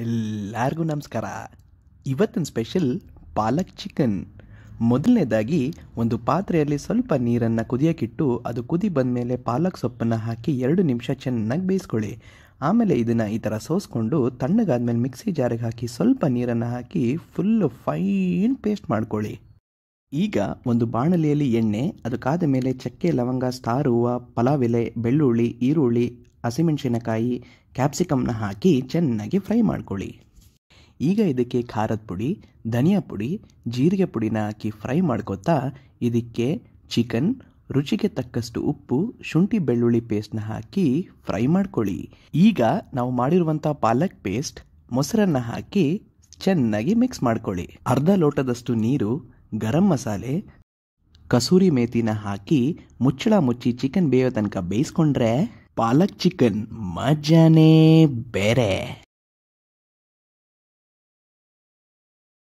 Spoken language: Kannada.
ಎಲ್ಲರಿಗೂ ನಮಸ್ಕಾರ ಇವತ್ತಿನ ಸ್ಪೆಷಲ್ ಪಾಲಕ್ ಚಿಕನ್ ಮೊದಲನೇದಾಗಿ ಒಂದು ಪಾತ್ರೆಯಲ್ಲಿ ಸ್ವಲ್ಪ ನೀರನ್ನು ಕುದಿಯೋಕ್ಕಿಟ್ಟು ಅದು ಕುದಿ ಬಂದ ಮೇಲೆ ಪಾಲಕ್ ಸೊಪ್ಪನ್ನು ಹಾಕಿ ಎರಡು ನಿಮಿಷ ಚೆನ್ನಾಗಿ ಬೇಯಿಸ್ಕೊಳ್ಳಿ ಆಮೇಲೆ ಇದನ್ನು ಈ ಥರ ಸೋಸ್ಕೊಂಡು ತಣ್ಣಗಾದ್ಮೇಲೆ ಮಿಕ್ಸಿ ಜಾರಿಗೆ ಹಾಕಿ ಸ್ವಲ್ಪ ನೀರನ್ನು ಹಾಕಿ ಫುಲ್ಲು ಫೈನ್ ಪೇಸ್ಟ್ ಮಾಡ್ಕೊಳ್ಳಿ ಈಗ ಒಂದು ಬಾಣಲೆಯಲ್ಲಿ ಎಣ್ಣೆ ಅದಕ್ಕಾದ ಮೇಲೆ ಚಕ್ಕೆ ಲವಂಗ ಸ್ಟಾರ್ ಹೂವು ಪಲಾವ್ ಎಲೆ ಬೆಳ್ಳುಳ್ಳಿ ಈರುಳ್ಳಿ ಹಸಿಮೆಣಸಿನಕಾಯಿ ಕ್ಯಾಪ್ಸಿಕಮ್ನ ಹಾಕಿ ಚೆನ್ನಾಗಿ ಫ್ರೈ ಮಾಡ್ಕೊಳ್ಳಿ ಈಗ ಇದಕ್ಕೆ ಖಾರದ ಪುಡಿ ಧನಿಯಾ ಪುಡಿ ಜೀರಿಗೆ ಪುಡಿನ ಹಾಕಿ ಫ್ರೈ ಮಾಡ್ಕೋತಾ ಇದಕ್ಕೆ ಚಿಕನ್ ರುಚಿಗೆ ತಕ್ಕಷ್ಟು ಉಪ್ಪು ಶುಂಠಿ ಬೆಳ್ಳುಳ್ಳಿ ಪೇಸ್ಟ್ನ ಹಾಕಿ ಫ್ರೈ ಮಾಡ್ಕೊಳ್ಳಿ ಈಗ ನಾವು ಮಾಡಿರುವಂಥ ಪಾಲಕ್ ಪೇಸ್ಟ್ ಮೊಸರನ್ನ ಹಾಕಿ ಚೆನ್ನಾಗಿ ಮಿಕ್ಸ್ ಮಾಡ್ಕೊಳ್ಳಿ ಅರ್ಧ ಲೋಟದಷ್ಟು ನೀರು ಗರಂ ಮಸಾಲೆ ಕಸೂರಿ ಮೇಥಿನ ಹಾಕಿ ಮುಚ್ಚಳ ಮುಚ್ಚಿ ಚಿಕನ್ ಬೇಯೋ ತನಕ ಬೇಯಿಸ್ಕೊಂಡ್ರೆ पालक चिकन मजाने बेरे